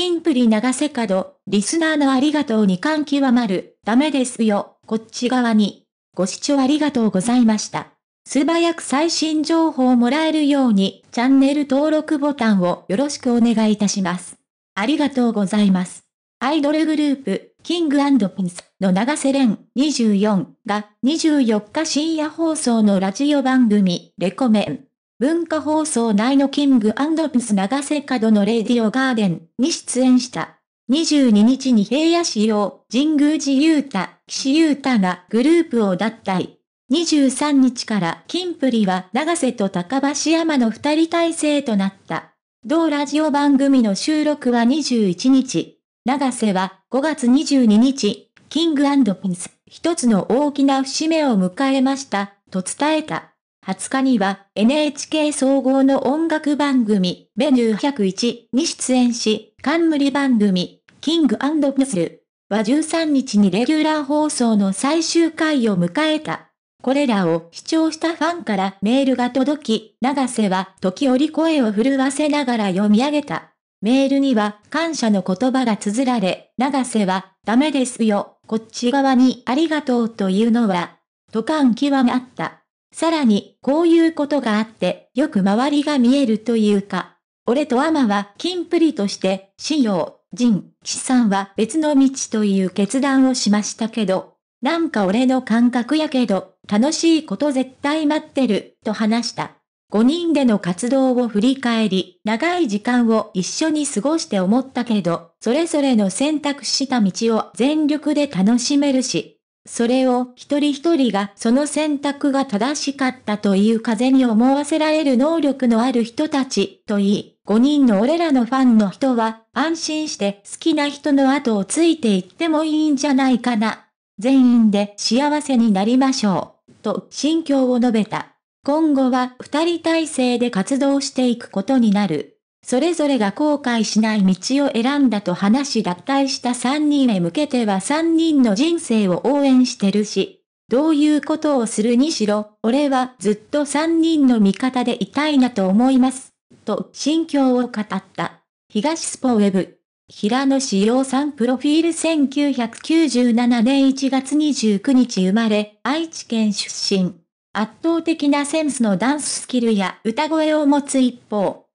キンプリ長瀬角、リスナーのありがとうに感極まる、ダメですよ、こっち側に。ご視聴ありがとうございました。素早く最新情報をもらえるように、チャンネル登録ボタンをよろしくお願いいたします。ありがとうございます。アイドルグループ、キングピンスの長瀬廉24が24日深夜放送のラジオ番組、レコメン。文化放送内のキングピス長瀬角のレディオガーデンに出演した。22日に平野市用、神宮寺雄太、岸雄太がグループを脱退。23日から金プリは長瀬と高橋山の二人体制となった。同ラジオ番組の収録は21日。長瀬は5月22日、キングピンス、一つの大きな節目を迎えました、と伝えた。20日には NHK 総合の音楽番組メニュー101に出演し、冠番組キングアンド・プスルは13日にレギュラー放送の最終回を迎えた。これらを視聴したファンからメールが届き、長瀬は時折声を震わせながら読み上げた。メールには感謝の言葉が綴られ、長瀬はダメですよ、こっち側にありがとうというのは、と感極まった。さらに、こういうことがあって、よく周りが見えるというか、俺とアマは金プリとして、仕用、人、岸さんは別の道という決断をしましたけど、なんか俺の感覚やけど、楽しいこと絶対待ってる、と話した。5人での活動を振り返り、長い時間を一緒に過ごして思ったけど、それぞれの選択した道を全力で楽しめるし、それを一人一人がその選択が正しかったという風に思わせられる能力のある人たちと言い、5人の俺らのファンの人は安心して好きな人の後をついていってもいいんじゃないかな。全員で幸せになりましょう。と心境を述べた。今後は二人体制で活動していくことになる。それぞれが後悔しない道を選んだと話し脱退した3人へ向けては3人の人生を応援してるし、どういうことをするにしろ、俺はずっと3人の味方でいたいなと思います。と、心境を語った。東スポウェブ。平野志陽さんプロフィール1997年1月29日生まれ、愛知県出身。圧倒的なセンスのダンススキルや歌声を持つ一方、